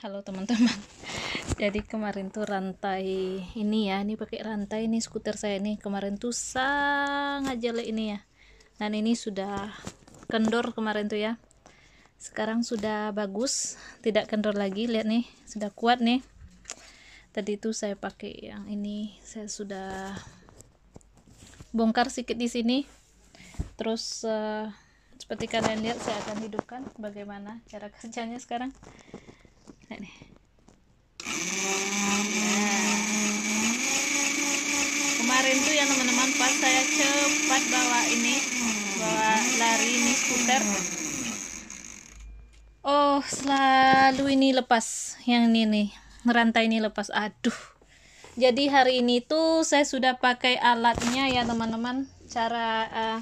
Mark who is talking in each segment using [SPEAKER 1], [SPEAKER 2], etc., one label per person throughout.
[SPEAKER 1] halo teman-teman jadi kemarin tuh rantai ini ya ini pakai rantai ini skuter saya ini kemarin tuh sangat jelek ini ya dan ini sudah kendor kemarin tuh ya sekarang sudah bagus tidak kendor lagi lihat nih sudah kuat nih tadi tuh saya pakai yang ini saya sudah bongkar sedikit di sini terus uh, seperti kalian lihat saya akan hidupkan bagaimana cara kerjanya sekarang kemarin tuh ya teman-teman pas saya cepat bawa ini bawa lari ini skuter oh selalu ini lepas yang ini nih rantai ini lepas aduh jadi hari ini tuh saya sudah pakai alatnya ya teman-teman cara uh,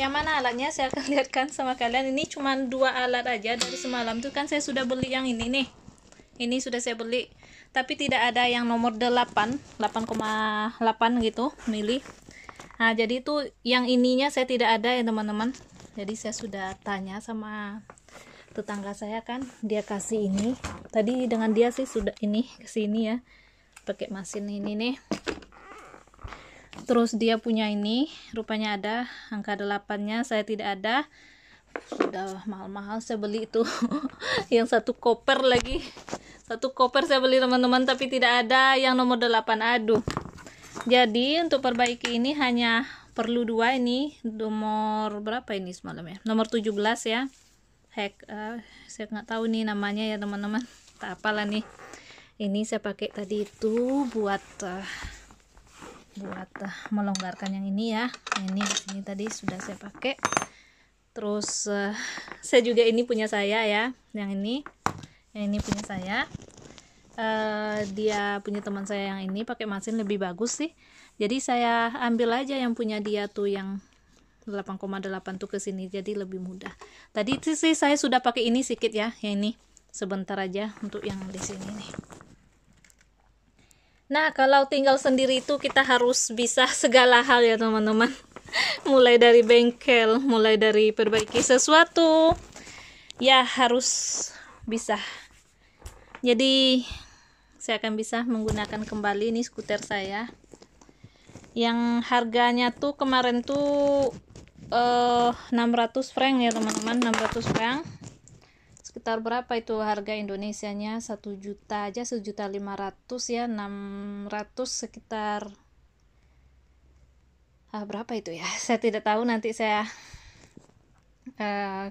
[SPEAKER 1] yang mana alatnya saya akan lihatkan sama kalian ini cuma dua alat aja dari semalam tuh kan saya sudah beli yang ini nih ini sudah saya beli tapi tidak ada yang nomor 8 8,8 gitu milih. nah jadi itu yang ininya saya tidak ada ya teman-teman jadi saya sudah tanya sama tetangga saya kan dia kasih ini tadi dengan dia sih sudah ini kesini ya pakai mesin ini nih terus dia punya ini rupanya ada angka delapannya saya tidak ada sudah mahal-mahal saya beli itu yang satu koper lagi satu koper saya beli teman-teman tapi tidak ada yang nomor 8 aduh jadi untuk perbaiki ini hanya perlu dua ini nomor berapa ini semalam ya nomor 17 ya hack uh, saya nggak tahu nih namanya ya teman-teman tak apalah nih ini saya pakai tadi itu buat uh, buat uh, melonggarkan yang ini ya ini ini tadi sudah saya pakai terus uh, saya juga ini punya saya ya yang ini yang ini punya saya uh, dia punya teman saya yang ini pakai mesin lebih bagus sih jadi saya ambil aja yang punya dia tuh yang 8,8 tuh ke sini jadi lebih mudah tadi sih saya sudah pakai ini sedikit ya yang ini sebentar aja untuk yang di sini nih nah kalau tinggal sendiri itu kita harus bisa segala hal ya teman-teman mulai dari bengkel mulai dari perbaiki sesuatu ya harus bisa jadi saya akan bisa menggunakan kembali ini skuter saya yang harganya tuh kemarin tuh eh, 600 franc ya teman-teman 600 franc sekitar berapa itu harga Indonesia nya 1 juta aja 1 juta 500 ya 600 sekitar uh, berapa itu ya saya tidak tahu nanti saya uh,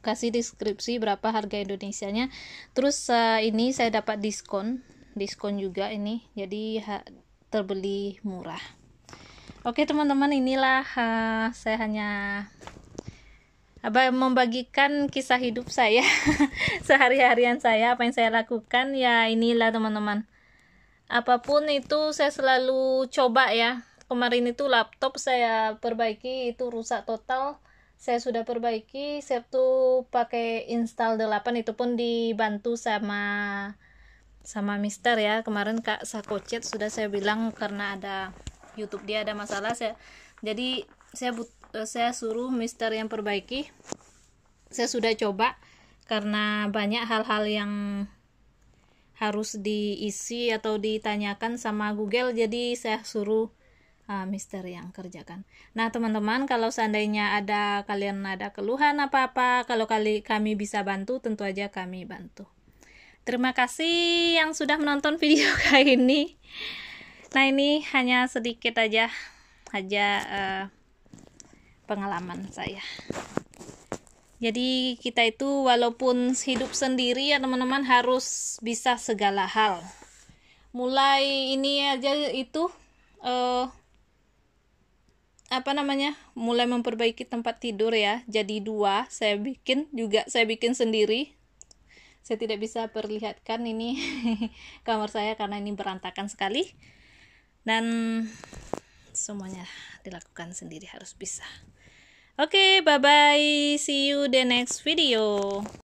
[SPEAKER 1] kasih deskripsi berapa harga Indonesia-nya. terus uh, ini saya dapat diskon diskon juga ini jadi terbeli murah oke teman-teman inilah uh, saya hanya membagikan kisah hidup saya sehari-harian saya apa yang saya lakukan ya inilah teman-teman apapun itu saya selalu coba ya kemarin itu laptop saya perbaiki itu rusak total saya sudah perbaiki saya tuh pakai install 8 itu pun dibantu sama sama mister ya kemarin kak sakocet sudah saya bilang karena ada YouTube dia ada masalah saya jadi saya but, eh, saya suruh mister yang perbaiki saya sudah coba karena banyak hal-hal yang harus diisi atau ditanyakan sama Google jadi saya suruh uh, ah, mister yang kerjakan. Nah, teman-teman, kalau seandainya ada kalian ada keluhan apa-apa, kalau kali kami bisa bantu, tentu aja kami bantu. Terima kasih yang sudah menonton video kali ini. Nah, ini hanya sedikit aja aja uh, pengalaman saya. Jadi kita itu walaupun hidup sendiri ya teman-teman harus bisa segala hal. Mulai ini aja itu uh, apa namanya mulai memperbaiki tempat tidur ya jadi dua saya bikin juga saya bikin sendiri saya tidak bisa perlihatkan ini kamar saya karena ini berantakan sekali dan semuanya dilakukan sendiri harus bisa oke okay, bye bye see you the next video